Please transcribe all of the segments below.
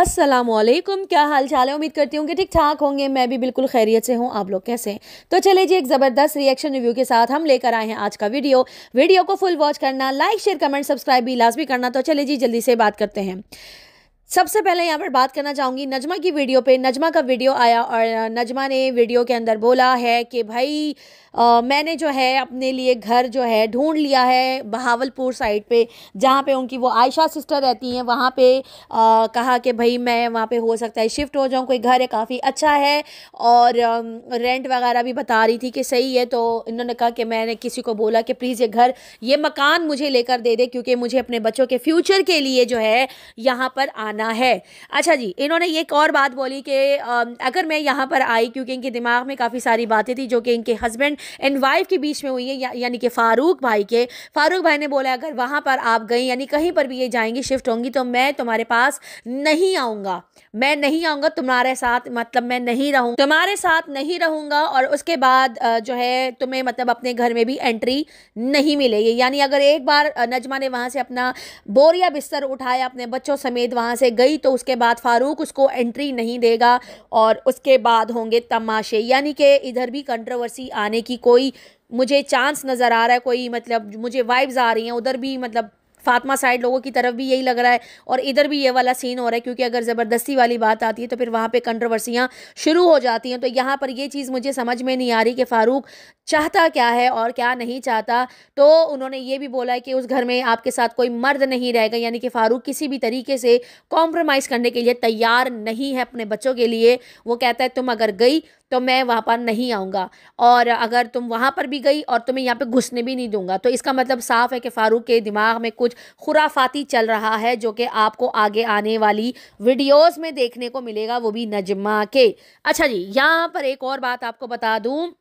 असलम क्या हाल चाल है उम्मीद करती हूँ कि ठीक ठाक होंगे मैं भी बिल्कुल खैरियत से हूँ आप लोग कैसे हैं तो चले जी एक ज़बरदस्त रिएक्शन रिव्यू के साथ हम लेकर आए हैं आज का वीडियो वीडियो को फुल वॉच करना लाइक शेयर कमेंट सब्सक्राइब भी लाजमी करना तो चले जी जल्दी से बात करते हैं सबसे पहले यहाँ पर बात करना चाहूँगी नजमा की वीडियो पर नजमा का वीडियो आया और नजमा ने वीडियो के अंदर बोला है कि भाई आ, मैंने जो है अपने लिए घर जो है ढूंढ लिया है बहावलपुर साइड पे जहाँ पे उनकी वो आयशा सिस्टर रहती हैं वहाँ पे आ, कहा कि भाई मैं वहाँ पे हो सकता है शिफ्ट हो जाऊँ कोई घर है काफ़ी अच्छा है और रेंट वगैरह भी बता रही थी कि सही है तो इन्होंने कहा कि मैंने किसी को बोला कि प्लीज़ ये घर ये मकान मुझे लेकर दे दे क्योंकि मुझे अपने बच्चों के फ्यूचर के लिए जो है यहाँ पर आना है अच्छा जी इन्होंने एक और बात बोली कि अगर मैं यहाँ पर आई क्योंकि इनके दिमाग में काफ़ी सारी बातें थी जो कि इनके हस्बैंड एंड वाइफ के बीच में हुई है या, यानी कि फ़ारूक भाई के फ़ारूक भाई ने बोला अगर वहाँ पर आप गई यानी कहीं पर भी ये जाएंगी शिफ्ट होंगी तो मैं तुम्हारे पास नहीं आऊँगा मैं नहीं आऊँगा तुम्हारे साथ मतलब मैं नहीं रहूँगा तुम्हारे साथ नहीं रहूँगा और उसके बाद जो है तुम्हें मतलब अपने घर में भी एंट्री नहीं मिलेगी यानी अगर एक बार नजमा ने वहाँ से अपना बोरिया बिस्तर उठाया अपने बच्चों समेत वहाँ से गई तो उसके बाद फ़ारूक उसको एंट्री नहीं देगा और उसके बाद होंगे तमाशे यानी कि इधर भी कंट्रोवर्सी आने की कोई मुझे चांस नज़र आ रहा है कोई मतलब मुझे वाइब्स आ रही हैं उधर भी मतलब फातमा साइड लोगों की तरफ भी यही लग रहा है और इधर भी ये वाला सीन हो रहा है क्योंकि अगर ज़बरदस्ती वाली बात आती है तो फिर वहाँ पे कंट्रोवर्सियाँ शुरू हो जाती हैं तो यहाँ पर ये चीज़ मुझे समझ में नहीं आ रही कि फ़ारूक चाहता क्या है और क्या नहीं चाहता तो उन्होंने ये भी बोला है कि उस घर में आपके साथ कोई मर्द नहीं रहेगा यानी कि फ़ारूक किसी भी तरीके से कॉम्प्रोमाइज़ करने के लिए तैयार नहीं है अपने बच्चों के लिए वो कहता है तुम अगर गई तो मैं वहाँ पर नहीं आऊँगा और अगर तुम वहाँ पर भी गई और तुम्हें यहाँ पर घुसने भी नहीं दूँगा तो इसका मतलब साफ है कि फ़ारूक के दिमाग में कुछ खुराफाती चल रहा है जो कि आपको आगे आने वाली वीडियोज़ में देखने को मिलेगा वो भी नजमा के अच्छा जी यहाँ पर एक और बात आपको बता दूँ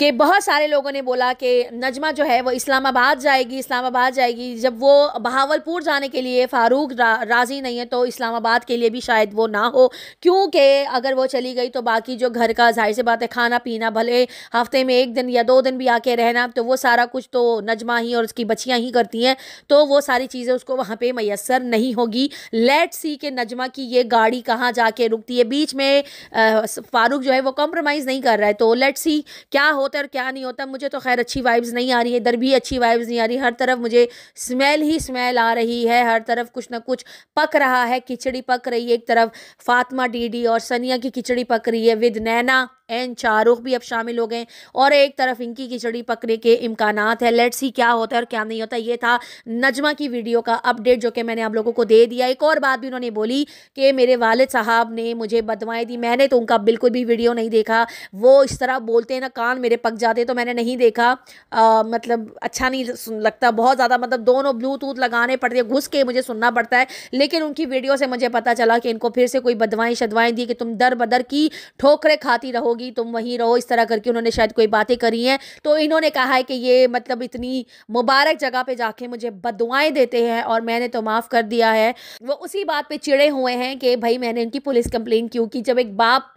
कि बहुत सारे लोगों ने बोला कि नजमा जो है वो इस्लामाबाद जाएगी इस्लामाबाद जाएगी जब वो बहावलपुर जाने के लिए फ़ारूक रा, राज़ी नहीं है तो इस्लामाबाद के लिए भी शायद वो ना हो क्योंकि अगर वो चली गई तो बाकी जो घर का जाहिर सी बात है खाना पीना भले हफ्ते में एक दिन या दो दिन भी आके रहना तो वो सारा कुछ तो नजमा ही और उसकी बच्चियाँ ही करती हैं तो वो सारी चीज़ें उसको वहाँ पर मैसर नहीं होगी लेट सी कि नजमा की ये गाड़ी कहाँ जा रुकती है बीच में फ़ारूक जो है वो कॉम्प्रोमाइज़ नहीं कर रहा है तो लेट सी क्या हो होता है और क्या नहीं होता मुझे तो खैर अच्छी वाइब्स नहीं आ रही है इधर भी अच्छी वाइब्स नहीं आ रही हर तरफ मुझे स्मेल ही स्मेल आ रही है हर तरफ कुछ ना कुछ पक रहा है खिचड़ी पक रही है एक तरफ फातमा डीडी और सनिया की खिचड़ी पक रही है विद नैना एन शाहरुख भी अब शामिल हो गए और एक तरफ इनकी खिचड़ी पकने के इम्कान है लेट्स ही क्या होता है और क्या नहीं होता ये था नजमा की वीडियो का अपडेट जो कि मैंने आप लोगों को दे दिया एक और बात भी उन्होंने बोली कि मेरे वालद साहब ने मुझे बदवाएँ दी मैंने तो उनका बिल्कुल भी वीडियो नहीं देखा वो इस तरह बोलते हैं ना कान मेरे पक जाते तो मैंने नहीं देखा आ, मतलब अच्छा नहीं लगता बहुत ज़्यादा मतलब दोनों ब्लूटूथ लगाने पड़ते हैं घुस के मुझे सुनना पड़ता है लेकिन उनकी वीडियो से मुझे पता चला कि इनको फिर से कोई बदवाएँ शदवाएं दी कि तुम दर बदर की ठोकरें खाती रहोगी होगी तुम वहीं रहो इस तरह करके उन्होंने शायद कोई बातें करी हैं तो इन्होंने कहा है कि ये मतलब इतनी मुबारक जगह पे जाके मुझे बदुआएं देते हैं और मैंने तो माफ़ कर दिया है वो उसी बात पे चिड़े हुए हैं कि भाई मैंने इनकी पुलिस कंप्लेन क्यों की जब एक बाप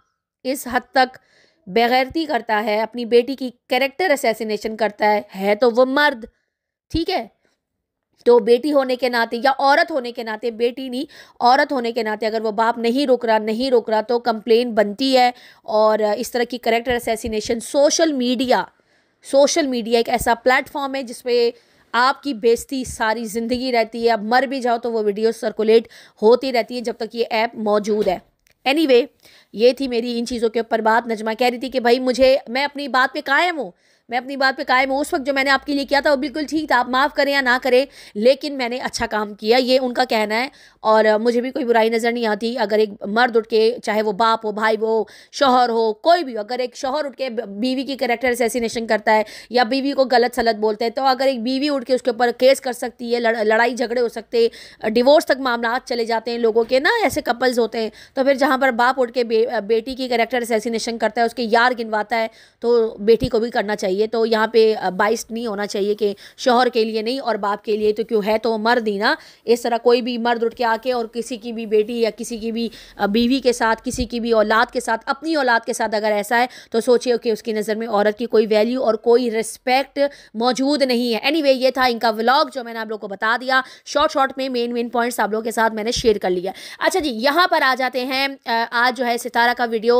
इस हद तक बेगैरती करता है अपनी बेटी की करेक्टर असेसिनेशन करता है है तो वह मर्द ठीक है तो बेटी होने के नाते या औरत होने के नाते बेटी नहीं औरत होने के नाते अगर वो बाप नहीं रोक रहा नहीं रोक रहा तो कंप्लेन बनती है और इस तरह की character assassination social media social media एक ऐसा प्लेटफॉर्म है जिसपे आपकी बेजती सारी ज़िंदगी रहती है आप मर भी जाओ तो वो वीडियो सर्कुलेट होती रहती है जब तक ये ऐप मौजूद है एनी anyway, ये थी मेरी इन चीज़ों के ऊपर बात नजमा कह रही थी कि भाई मुझे मैं अपनी बात पे कायम हूँ मैं अपनी बात पे कायम हूँ उस वक्त जो मैंने आपके लिए किया था वो बिल्कुल ठीक था आप माफ़ करें या ना करें लेकिन मैंने अच्छा काम किया ये उनका कहना है और मुझे भी कोई बुराई नज़र नहीं आती अगर एक मर्द उठ के चाहे वो बाप हो भाई हो शोहर हो कोई भी अगर एक शोहर उठ के बीवी की करेक्टर असैसिनेशन करता है या बीवी को गलत सलत बोलते हैं तो अगर एक बीवी उठ के उसके ऊपर केस कर सकती है लड़, लड़ाई झगड़े हो सकते डिवोर्स तक मामला चले जाते हैं लोगों के ना ऐसे कपल्स होते हैं तो फिर जहाँ पर बाप उठ के बे, बेटी की करेक्टर असैसिनेशन करता है उसके यार गिनवाता है तो बेटी को भी करना चाहिए चाहिए तो यहाँ पे बाइस नहीं होना चाहिए कि शोहर के लिए नहीं और बाप के लिए तो क्यों है तो मर्द ही ना इस तरह कोई भी मर्द उठ के आके और किसी की भी बेटी या किसी की भी बीवी के साथ किसी की भी औलाद के साथ अपनी औलाद के साथ अगर ऐसा है तो सोचिए कि उसकी नज़र में औरत की कोई वैल्यू और कोई रिस्पेक्ट मौजूद नहीं है एनी anyway, ये था इनका व्लॉग जो मैंने आप लोग को बता दिया शॉर्ट शॉर्ट में मेन मेन पॉइंट्स आप लोगों के साथ मैंने शेयर कर लिया अच्छा जी यहाँ पर आ जाते हैं आज जो है सितारा का वीडियो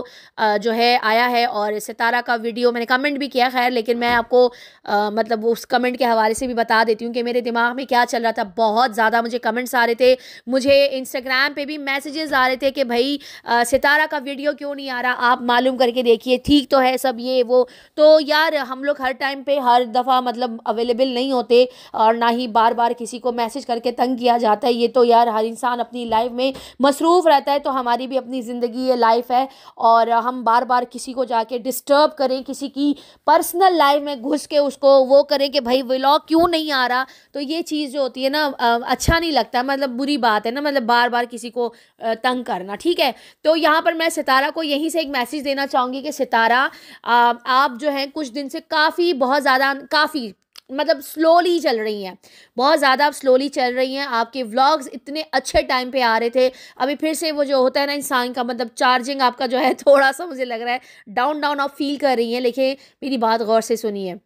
जो है आया है और सितारा का वीडियो मैंने कमेंट भी किया खैर लेकिन लेकिन मैं आपको आ, मतलब उस कमेंट के हवाले से भी बता देती हूँ कि मेरे दिमाग में क्या चल रहा था बहुत ज़्यादा मुझे कमेंट्स आ रहे थे मुझे इंस्टाग्राम पे भी मैसेजेस आ रहे थे कि भाई आ, सितारा का वीडियो क्यों नहीं आ रहा आप मालूम करके देखिए ठीक तो है सब ये वो तो यार हम लोग हर टाइम पर हर दफ़ा मतलब अवेलेबल नहीं होते और ना ही बार बार किसी को मैसेज करके तंग किया जाता है ये तो यार हर इंसान अपनी लाइफ में मसरूफ़ रहता है तो हमारी भी अपनी ज़िंदगी ये लाइफ है और हम बार बार किसी को जाके डिस्टर्ब करें किसी की पर्सनल लाइव में घुस के उसको वो करें कि भाई व्लॉग क्यों नहीं आ रहा तो ये चीज़ जो होती है ना अच्छा नहीं लगता मतलब बुरी बात है ना मतलब बार बार किसी को तंग करना ठीक है तो यहाँ पर मैं सितारा को यहीं से एक मैसेज देना चाहूँगी कि सितारा आप जो है कुछ दिन से काफ़ी बहुत ज़्यादा काफ़ी मतलब स्लोली चल रही हैं बहुत ज़्यादा आप स्लोली चल रही हैं आपके व्लॉग्स इतने अच्छे टाइम पे आ रहे थे अभी फिर से वो जो होता है ना इंसान का मतलब चार्जिंग आपका जो है थोड़ा सा मुझे लग रहा है डाउन डाउन आप फील कर रही हैं लेकिन मेरी बात गौर से सुनिए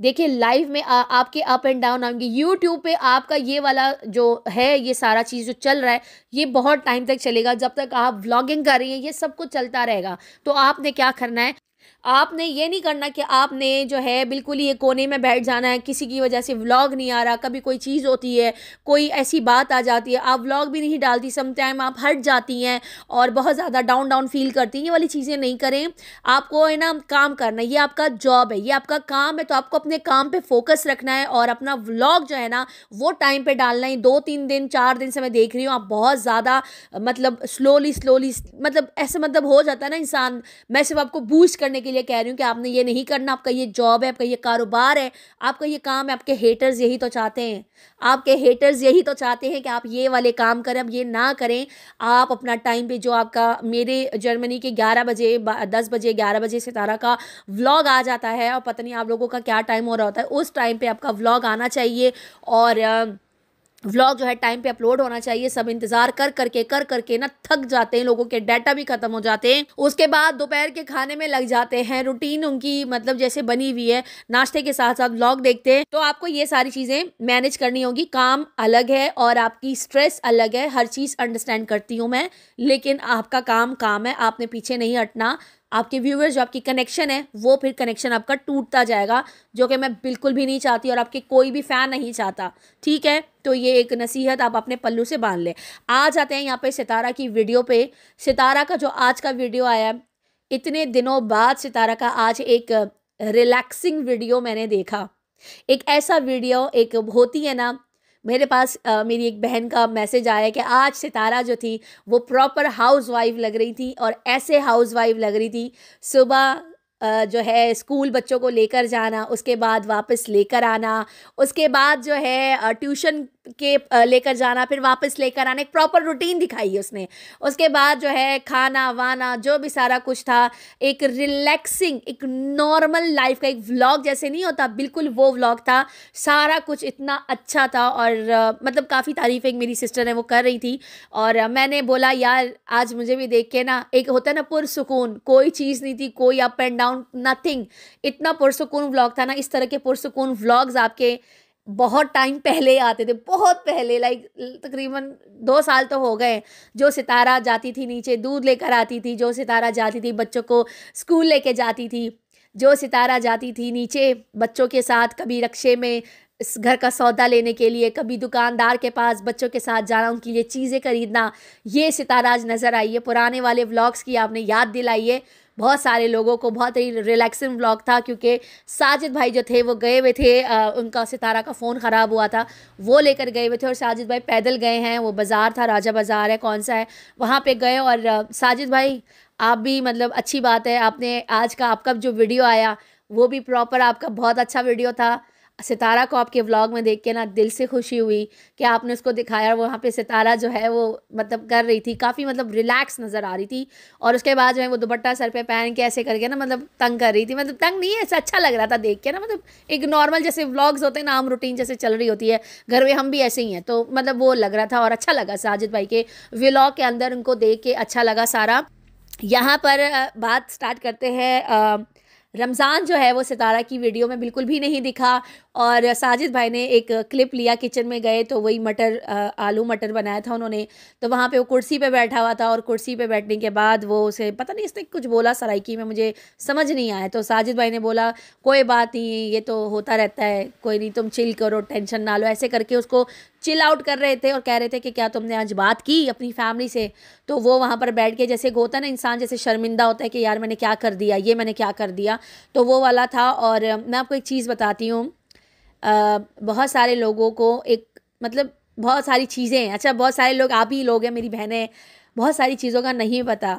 देखिए लाइव में आ, आपके अप एंड डाउन आएंगे यूट्यूब पे आपका ये वाला जो है ये सारा चीज़ जो चल रहा है ये बहुत टाइम तक चलेगा जब तक आप व्लॉगिंग कर रही हैं ये सब कुछ चलता रहेगा तो आपने क्या करना है आपने ये नहीं करना कि आपने जो है बिल्कुल ये कोने में बैठ जाना है किसी की वजह से व्लॉग नहीं आ रहा कभी कोई चीज़ होती है कोई ऐसी बात आ जाती है आप व्लॉग भी नहीं डालती समटाइम आप हट जाती हैं और बहुत ज़्यादा डाउन डाउन फील करती हैं ये वाली चीज़ें नहीं करें आपको है ना काम करना ये आपका जॉब है ये आपका काम है तो आपको अपने काम पर फोकस रखना है और अपना व्लॉग जो है ना वो टाइम पर डालना है दो तीन दिन चार दिन से मैं देख रही हूँ आप बहुत ज़्यादा मतलब स्लोली स्लोली मतलब ऐसे मतलब हो जाता है ना इंसान मैं सिर्फ आपको बूस्ट करने करने के लिए कह रही हूँ कि आपने ये नहीं करना आपका ये जॉब है आपका ये कारोबार है आपका ये काम है आपके हेटर्स यही तो चाहते हैं आपके हेटर्स यही तो चाहते हैं कि आप ये वाले काम करें अब ये ना करें आप अपना टाइम पे जो आपका मेरे जर्मनी के ग्यारह बजे दस बजे ग्यारह बजे सितारा का व्लॉग आ जाता है और पता नहीं आप लोगों का क्या टाइम हो रहा होता है उस टाइम पर आपका व्लॉग आना चाहिए और व्लॉग जो है टाइम पे अपलोड होना चाहिए सब इंतजार कर करके कर करके ना थक जाते हैं लोगों के डाटा भी खत्म हो जाते हैं उसके बाद दोपहर के खाने में लग जाते हैं रूटीन उनकी मतलब जैसे बनी हुई है नाश्ते के साथ साथ व्लॉग देखते हैं तो आपको ये सारी चीजें मैनेज करनी होगी काम अलग है और आपकी स्ट्रेस अलग है हर चीज अंडरस्टैंड करती हूँ मैं लेकिन आपका काम काम है आपने पीछे नहीं हटना आपके व्यूअर्स जो आपकी कनेक्शन है वो फिर कनेक्शन आपका टूटता जाएगा जो कि मैं बिल्कुल भी नहीं चाहती और आपके कोई भी फ़ैन नहीं चाहता ठीक है तो ये एक नसीहत आप अपने पल्लू से बांध लें आ जाते हैं यहाँ पर सितारा की वीडियो पर सितारा का जो आज का वीडियो आया इतने दिनों बाद सितारा का आज एक रिलैक्सिंग वीडियो मैंने देखा एक ऐसा वीडियो एक होती है ना मेरे पास आ, मेरी एक बहन का मैसेज आया कि आज सितारा जो थी वो प्रॉपर हाउस वाइफ लग रही थी और ऐसे हाउस वाइफ लग रही थी सुबह जो है स्कूल बच्चों को लेकर जाना उसके बाद वापस लेकर आना उसके बाद जो है ट्यूशन के लेकर जाना फिर वापस लेकर आना एक प्रॉपर रूटीन दिखाई है उसने उसके बाद जो है खाना वाना जो भी सारा कुछ था एक रिलैक्सिंग एक नॉर्मल लाइफ का एक व्लॉग जैसे नहीं होता बिल्कुल वो व्लॉग था सारा कुछ इतना अच्छा था और आ, मतलब काफ़ी तारीफ एक मेरी सिस्टर है वो कर रही थी और आ, मैंने बोला यार आज मुझे भी देख के ना एक होता है ना पुरसकून कोई चीज़ नहीं थी कोई अप एंड डाउन नथिंग इतना पुरसकून व्लॉग था ना इस तरह के पुरसकून व्लॉग्स आपके बहुत टाइम पहले आते थे बहुत पहले लाइक तकरीबन दो साल तो हो गए जो सितारा जाती थी नीचे दूध लेकर आती थी जो सितारा जाती थी बच्चों को स्कूल लेके जाती थी जो सितारा जाती थी नीचे बच्चों के साथ कभी रक्शे में इस घर का सौदा लेने के लिए कभी दुकानदार के पास बच्चों के साथ जाना उनके लिए चीज़ें खरीदना ये सितारा आज नज़र आई है पुराने वाले व्लॉग्स की आपने याद दिलाई है बहुत सारे लोगों को बहुत ही रिलैक्सिंग ब्लॉग था क्योंकि साजिद भाई जो थे वो गए हुए थे आ, उनका सितारा का फ़ोन ख़राब हुआ था वो लेकर गए हुए थे और साजिद भाई पैदल गए हैं वो बाज़ार था राजा बाज़ार है कौन सा है वहाँ पर गए और साजिद भाई आप भी मतलब अच्छी बात है आपने आज का आपका जो वीडियो आया वो भी प्रॉपर आपका बहुत अच्छा वीडियो था सितारा को आपके व्लॉग में देख के ना दिल से खुशी हुई कि आपने उसको दिखाया और वहाँ पे सितारा जो है वो मतलब कर रही थी काफ़ी मतलब रिलैक्स नज़र आ रही थी और उसके बाद जो है वो दुपट्टा सर पे पहन के ऐसे करके ना मतलब तंग कर रही थी मतलब तंग नहीं है ऐसा अच्छा लग रहा था देख के ना मतलब एक नॉर्मल जैसे व्लॉग्स होते हैं ना आम रूटीन जैसे चल रही होती है घर में हम भी ऐसे ही हैं तो मतलब वो लग रहा था और अच्छा लगा साजिद भाई के व्लॉग के अंदर उनको देख के अच्छा लगा सारा यहाँ पर बात स्टार्ट करते हैं रमज़ान जो है वो सितारा की वीडियो में बिल्कुल भी नहीं दिखा और साजिद भाई ने एक क्लिप लिया किचन में गए तो वही मटर आलू मटर बनाया था उन्होंने तो वहाँ पे वो कुर्सी पे बैठा हुआ था और कुर्सी पे बैठने के बाद वो उसे पता नहीं इसने कुछ बोला सराइकी में मुझे समझ नहीं आया तो साजिद भाई ने बोला कोई बात नहीं ये तो होता रहता है कोई नहीं तुम चिल करो टेंशन ना लो ऐसे करके उसको चिल आउट कर रहे थे और कह रहे थे कि क्या तुमने आज बात की अपनी फैमिली से तो वो वहाँ पर बैठ के जैसे होता ना इंसान जैसे शर्मिंदा होता है कि यार मैंने क्या कर दिया ये मैंने क्या कर दिया तो वो वाला था और मैं आपको एक चीज़ बताती हूँ बहुत सारे लोगों को एक मतलब बहुत सारी चीज़ें हैं अच्छा बहुत सारे लोग आप ही लोग हैं मेरी बहनें बहुत सारी चीज़ों का नहीं पता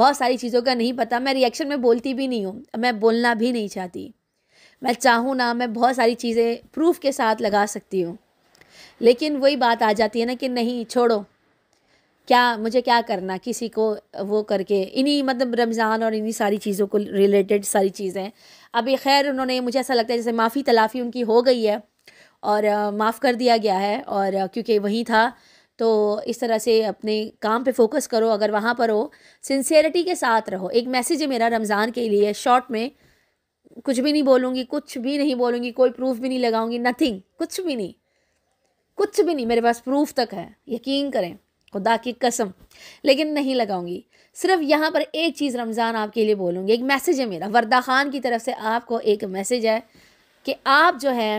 बहुत सारी चीज़ों का नहीं पता मैं रिएक्शन में बोलती भी नहीं हूँ मैं बोलना भी नहीं चाहती मैं चाहूँ ना मैं बहुत सारी चीज़ें प्रूफ के साथ लगा सकती हूँ लेकिन वही बात आ जाती है ना कि नहीं छोड़ो क्या मुझे क्या करना किसी को वो करके इन्हीं मतलब रमज़ान और इन्हीं सारी चीज़ों को रिलेटेड सारी चीज़ें अभी खैर उन्होंने मुझे ऐसा लगता है जैसे माफ़ी तलाफ़ी उनकी हो गई है और माफ़ कर दिया गया है और क्योंकि वहीं था तो इस तरह से अपने काम पे फोकस करो अगर वहाँ पर हो सिंसियरिटी के साथ रहो एक मैसेज है मेरा रमज़ान के लिए शॉर्ट में कुछ भी नहीं बोलूँगी कुछ भी नहीं बोलूँगी कोई प्रूफ भी नहीं लगाऊँगी नथिंग कुछ भी नहीं कुछ भी नहीं मेरे पास प्रूफ तक है यकीन करें खुदा की कसम लेकिन नहीं लगाऊंगी सिर्फ यहाँ पर एक चीज़ रमज़ान आपके लिए बोलूँगी एक मैसेज है मेरा वर्दा ख़ान की तरफ से आपको एक मैसेज है कि आप जो है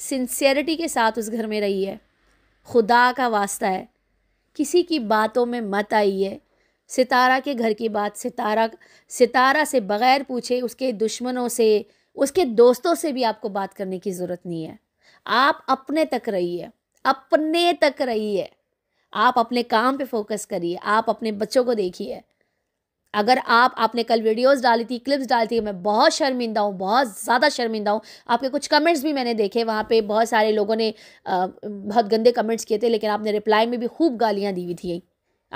सिंसियरिटी के साथ उस घर में रही है खुदा का वास्ता है किसी की बातों में मत आइए सितारा के घर की बात सितारा सितारा से बग़ैर पूछे उसके दुश्मनों से उसके दोस्तों से भी आपको बात करने की ज़रूरत नहीं है आप अपने तक रहिए अपने तक रहिए आप अपने काम पे फोकस करिए आप अपने बच्चों को देखिए अगर आप आपने कल वीडियोस डाली थी क्लिप्स डाली थी मैं बहुत शर्मिंदा हूँ बहुत ज़्यादा शर्मिंदा हूँ आपके कुछ कमेंट्स भी मैंने देखे वहाँ पे बहुत सारे लोगों ने बहुत गंदे कमेंट्स किए थे लेकिन आपने रिप्लाई में भी खूब गालियाँ दी हुई थी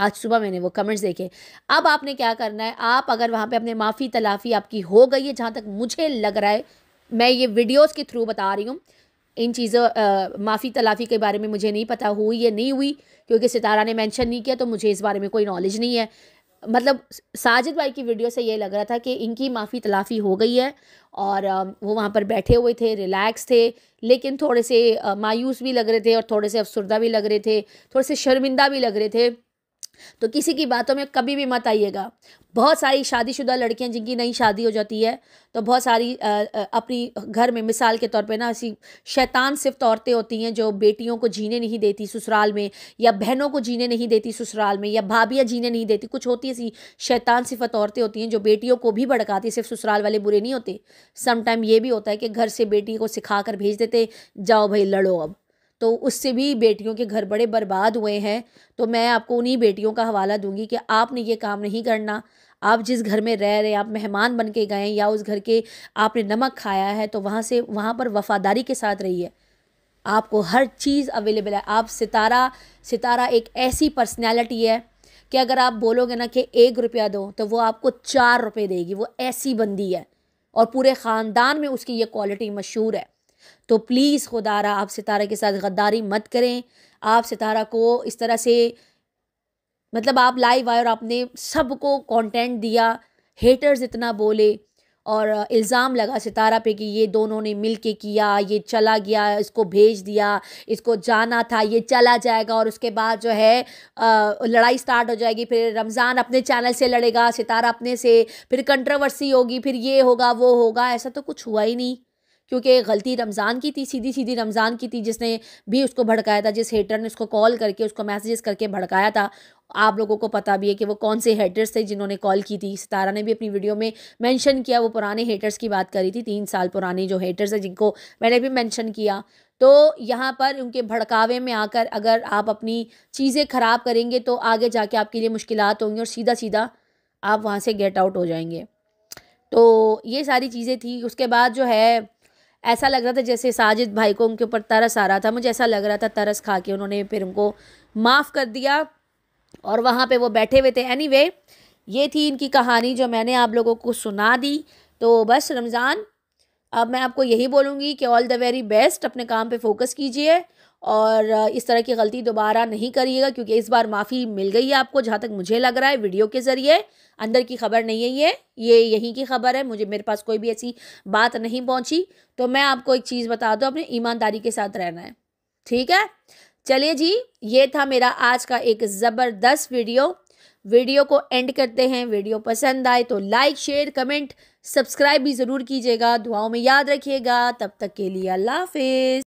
आज सुबह मैंने वो कमेंट्स देखे अब आपने क्या करना है आप अगर वहाँ पर अपने माफ़ी तलाफ़ी आपकी हो गई है जहाँ तक मुझे लग रहा है मैं ये वीडियोज़ के थ्रू बता रही हूँ इन चीज़ों माफ़ी तलाफ़ी के बारे में मुझे नहीं पता हुई या नहीं हुई क्योंकि सितारा ने मेंशन नहीं किया तो मुझे इस बारे में कोई नॉलेज नहीं है मतलब साजिद भाई की वीडियो से ये लग रहा था कि इनकी माफ़ी तलाफ़ी हो गई है और वो वहाँ पर बैठे हुए थे रिलैक्स थे लेकिन थोड़े से मायूस भी लग रहे थे और थोड़े से अफसरदा भी लग रहे थे थोड़े से शर्मिंदा भी लग रहे थे तो किसी की बातों में कभी भी मत आइएगा बहुत सारी शादीशुदा लड़कियां जिनकी नई शादी हो जाती है तो बहुत सारी अपनी घर में मिसाल के तौर पे ना ऐसी शैतान सिर्फ औरतें होती हैं जो बेटियों को जीने नहीं देती ससुराल में या बहनों को जीने नहीं देती ससुराल में या भाभियाँ जीने नहीं देती कुछ होती ऐसी शैतान सिफत औरतें होती हैं जो बेटियों को भी भड़काती सिर्फ ससुराल वाले बुरे नहीं होते समटाइम ये भी होता है कि घर से बेटी को सिखा कर भेज देते जाओ भाई लड़ो अब तो उससे भी बेटियों के घर बड़े बर्बाद हुए हैं तो मैं आपको उन्हीं बेटियों का हवाला दूंगी कि आपने ये काम नहीं करना आप जिस घर में रह रहे हैं आप मेहमान बन के गए या उस घर के आपने नमक खाया है तो वहाँ से वहाँ पर वफादारी के साथ रही है आपको हर चीज़ अवेलेबल है आप सितारा सितारा एक ऐसी पर्सनैलिटी है कि अगर आप बोलोगे ना कि एक रुपया दो तो वो आपको चार रुपये देगी वो ऐसी बंदी है और पूरे ख़ानदान में उसकी ये क्वालिटी मशहूर है तो प्लीज़ खुदारा आप सितारा के साथ गद्दारी मत करें आप सितारा को इस तरह से मतलब आप लाइव आए और आपने सबको कंटेंट दिया हेटर्स इतना बोले और इल्ज़ाम लगा सितारा पे कि ये दोनों ने मिल के किया ये चला गया इसको भेज दिया इसको जाना था ये चला जाएगा और उसके बाद जो है आ, लड़ाई स्टार्ट हो जाएगी फिर रमज़ान अपने चैनल से लड़ेगा सितारा अपने से फिर कंट्रोवर्सी होगी फिर ये होगा वो होगा ऐसा तो कुछ हुआ ही नहीं क्योंकि गलती रमज़ान की थी सीधी सीधी रमज़ान की थी जिसने भी उसको भड़काया था जिस हेटर ने उसको कॉल करके उसको मैसेजेस करके भड़काया था आप लोगों को पता भी है कि वो कौन से हेटर्स थे जिन्होंने कॉल की थी सितारा ने भी अपनी वीडियो में मेंशन किया वो पुराने हेटर्स की बात करी थी तीन साल पुराने जो हेटर्स हैं जिनको मैंने भी मैंशन किया तो यहाँ पर उनके भड़कावे में आकर अगर आप अपनी चीज़ें ख़राब करेंगे तो आगे जाके आपके लिए मुश्किल होंगी और सीधा सीधा आप वहाँ से गेट आउट हो जाएंगे तो ये सारी चीज़ें थी उसके बाद जो है ऐसा लग रहा था जैसे साजिद भाई को उनके ऊपर तरस आ रहा था मुझे ऐसा लग रहा था तरस खा के उन्होंने फिर उनको माफ़ कर दिया और वहाँ पे वो बैठे हुए थे एनीवे anyway, ये थी इनकी कहानी जो मैंने आप लोगों को सुना दी तो बस रमज़ान अब मैं आपको यही बोलूँगी कि ऑल द वेरी बेस्ट अपने काम पर फोकस कीजिए और इस तरह की गलती दोबारा नहीं करिएगा क्योंकि इस बार माफ़ी मिल गई है आपको जहाँ तक मुझे लग रहा है वीडियो के ज़रिए अंदर की खबर नहीं है ये ये यहीं की खबर है मुझे मेरे पास कोई भी ऐसी बात नहीं पहुँची तो मैं आपको एक चीज़ बता दूँ अपने ईमानदारी के साथ रहना है ठीक है चलिए जी ये था मेरा आज का एक ज़बरदस्त वीडियो वीडियो को एंड करते हैं वीडियो पसंद आए तो लाइक शेयर कमेंट सब्सक्राइब भी ज़रूर कीजिएगा दुआओं में याद रखिएगा तब तक के लिए अल्लाह हाफिज़